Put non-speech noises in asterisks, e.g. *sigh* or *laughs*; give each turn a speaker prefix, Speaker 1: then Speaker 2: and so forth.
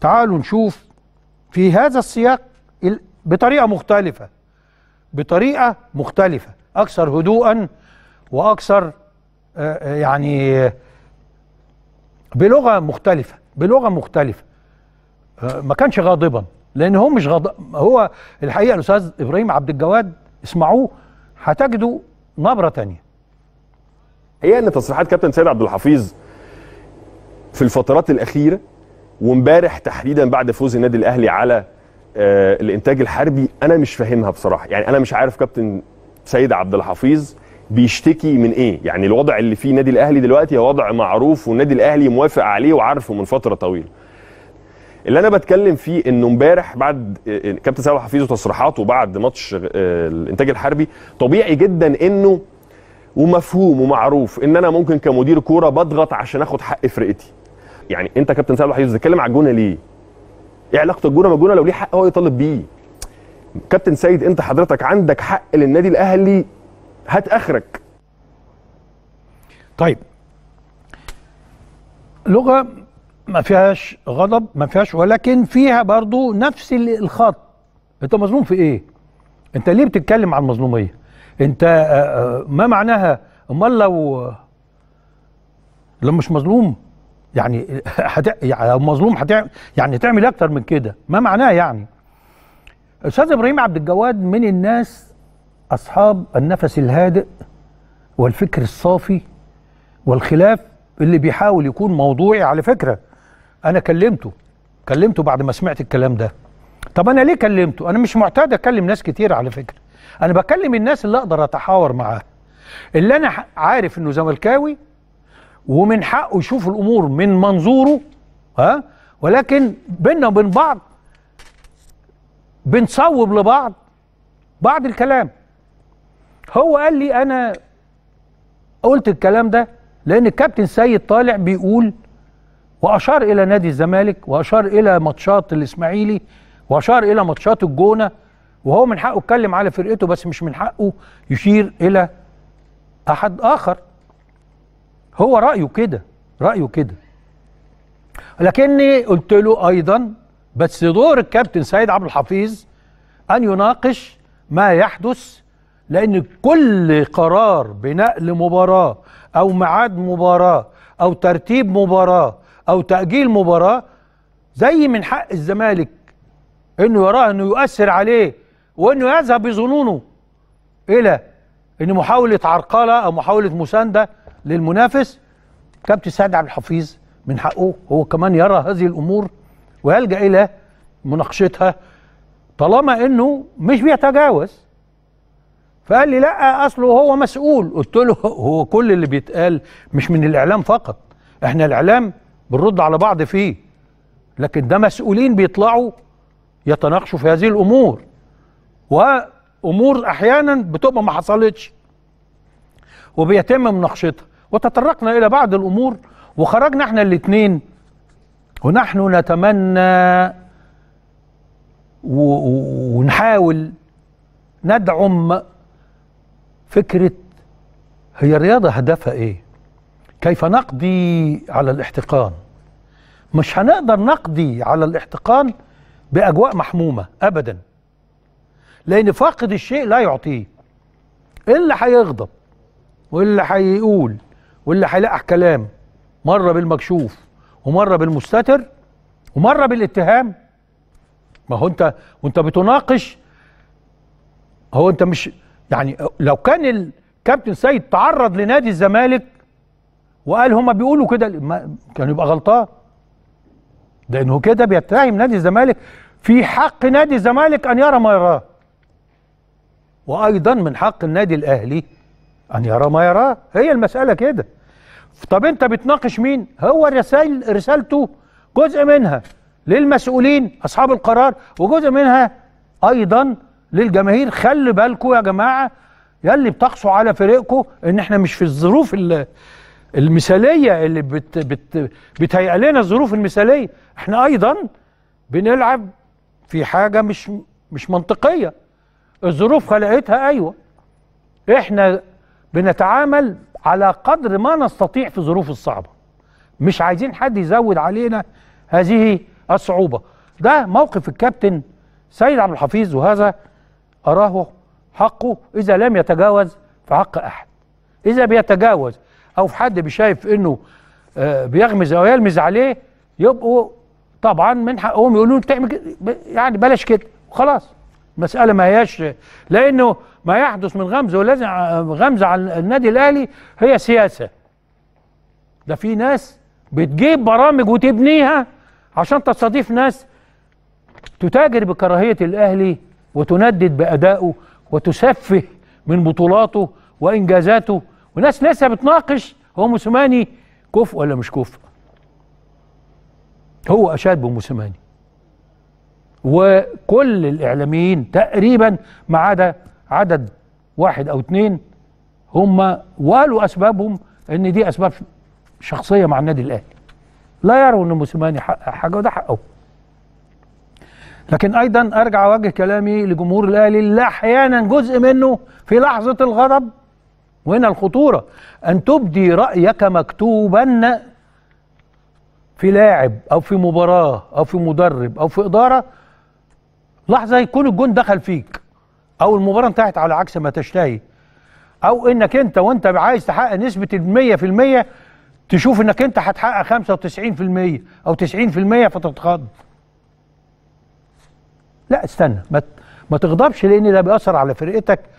Speaker 1: تعالوا نشوف في هذا السياق بطريقة مختلفة بطريقة مختلفة أكثر هدوءا وأكثر آه، آه، يعني بلغة مختلفة بلغة مختلفة آه، ما كانش غاضبا لأن هو مش غاضب هو الحقيقة الأستاذ إبراهيم عبد الجواد اسمعوه هتجدوا نبرة تانية
Speaker 2: هي أن تصريحات كابتن سيد عبد الحفيظ في الفترات الأخيرة وامبارح تحديدا بعد فوز النادي الاهلي على آه، الانتاج الحربي انا مش فاهمها بصراحه يعني انا مش عارف كابتن سيد عبد الحفيظ بيشتكي من ايه يعني الوضع اللي فيه النادي الاهلي دلوقتي هو وضع معروف والنادي الاهلي موافق عليه وعارفه من فتره طويله اللي انا بتكلم فيه انه امبارح بعد آه، آه، كابتن سيد حفيظ وتصريحاته بعد ماتش الانتاج الحربي طبيعي جدا انه ومفهوم ومعروف ان انا ممكن كمدير كوره بضغط عشان اخد حق فرقتي يعني انت كابتن صلاح يوسف بتتكلم على الجونه ليه؟ ايه علاقه الجونه بالجونه لو ليه حق هو يطالب بيه؟ كابتن سيد انت حضرتك عندك حق للنادي الاهلي هات اخرك. طيب لغه ما
Speaker 1: فيهاش غضب ما فيهاش ولكن فيها برضو نفس الخط انت مظلوم في ايه انت ليه بتتكلم عن المظلوميه انت آه، آه، ما معناها امال لو آه، لو مش مظلوم يعني *laughs* هت... يعني مظلوم هت... يعني تعمل اكتر من كده ما معناه يعني استاذ ابراهيم عبد الجواد من الناس اصحاب النفس الهادئ والفكر الصافي والخلاف اللي بيحاول يكون موضوعي على فكره انا كلمته كلمته بعد ما سمعت الكلام ده طب انا ليه كلمته انا مش معتاد اكلم ناس كتير على فكره انا بكلم الناس اللي اقدر اتحاور معاها اللي انا عارف انه زملكاوي ومن حقه يشوف الامور من منظوره ها ولكن بينا وبين بعض بنصوب لبعض بعض الكلام هو قال لي انا قلت الكلام ده لان الكابتن سيد طالع بيقول واشار الى نادي الزمالك واشار الى ماتشات الاسماعيلي واشار الى ماتشات الجونه وهو من حقه يتكلم على فرقته بس مش من حقه يشير الى احد اخر هو رأيه كده رأيه كده لكني قلت له أيضا بس دور الكابتن سيد عبد الحفيظ أن يناقش ما يحدث لأن كل قرار بنقل مباراة أو ميعاد مباراة أو ترتيب مباراة أو تأجيل مباراة زي من حق الزمالك انه يراه انه يؤثر عليه وانه يذهب بظنونه الى ان محاوله عرقله او محاوله مسانده للمنافس كابتن سعد عبد الحفيظ من حقه هو كمان يرى هذه الامور ويلجا الى مناقشتها طالما انه مش بيتجاوز فقال لي لا اصله هو مسؤول قلت له *laughs* هو كل اللي بيتقال مش من الاعلام فقط احنا الاعلام بنرد على بعض فيه لكن ده مسؤولين بيطلعوا يتناقشوا في هذه الامور وامور احيانا بتبقى ما حصلتش وبيتم مناقشتها وتطرقنا إلى بعض الأمور وخرجنا احنا الاثنين ونحن نتمنى ونحاول ندعم فكرة هي الرياضة هدفها ايه كيف نقضي على الاحتقان مش هنقدر نقضي على الاحتقان بأجواء محمومة أبدا لأن فاقد الشيء لا يعطيه اللي هيغضب واللي هيقول واللي هيلقح كلام مره بالمكشوف ومره بالمستتر ومره بالاتهام ما هو انت وانت بتناقش هو انت مش يعني لو كان الكابتن سيد تعرض لنادي الزمالك وقال هما بيقولوا كده كان يبقى غلطان لانه كده بيتهم نادي الزمالك في حق نادي الزمالك ان يرى ما يراه وايضا من حق النادي الاهلي أن يرى ما يراه هي المسألة كده طب أنت بتناقش مين هو الرسائل رسالته جزء منها للمسؤولين أصحاب القرار وجزء منها أيضا للجماهير خلي بالكم يا جماعة يلي بتقصوا على فريقكم ان احنا مش في الظروف المثاليه اللي بت بت بتهيئ لنا الظروف المثاليه احنا ايضا بنلعب في حاجه مش مش منطقيه الظروف خلقتها ايوه احنا بنتعامل على قدر ما نستطيع في الظروف الصعبة مش عايزين حد يزود علينا هذه الصعوبة ده موقف الكابتن سيد عبد الحفيظ وهذا أراه حقه إذا لم يتجاوز في حق أحد إذا بيتجاوز أو في حد بيشايف إنه آه، بيغمز أو يلمز عليه يبقوا طبعا من حقهم يقولوا تعمل يعني بلاش كده وخلاص مسألة ما هياش لأنه ما يحدث من غمزة ولازم غمزة على النادي الأهلي هي سياسة ده في ناس بتجيب برامج وتبنيها عشان تستضيف ناس تتاجر بكراهية الأهلي وتندد بأدائه وتسفه من بطولاته وإنجازاته وناس لسه بتناقش هو موسيماني كفء ولا مش كفء هو أشاد بموسيماني وكل الاعلاميين تقريبا ما عدا عدد واحد او اتنين هم وقالوا اسبابهم ان دي اسباب شخصيه مع النادي الاهلي لا يروا ان موسيماني حقق حاجه وده حقه لكن ايضا ارجع اوجه كلامي لجمهور الاهلي اللي احيانا جزء منه في لحظه الغضب وهنا الخطوره ان تبدي رايك مكتوبا في لاعب او في مباراه او في مدرب او في اداره لحظه يكون الجون دخل فيك او المباراه انتهت على عكس ما تشتهي او انك انت وانت عايز تحقق نسبه ال 100% تشوف انك انت هتحقق 95% او 90% فتتخض لا استنى ما ما تغضبش لان ده بيأثر على فرقتك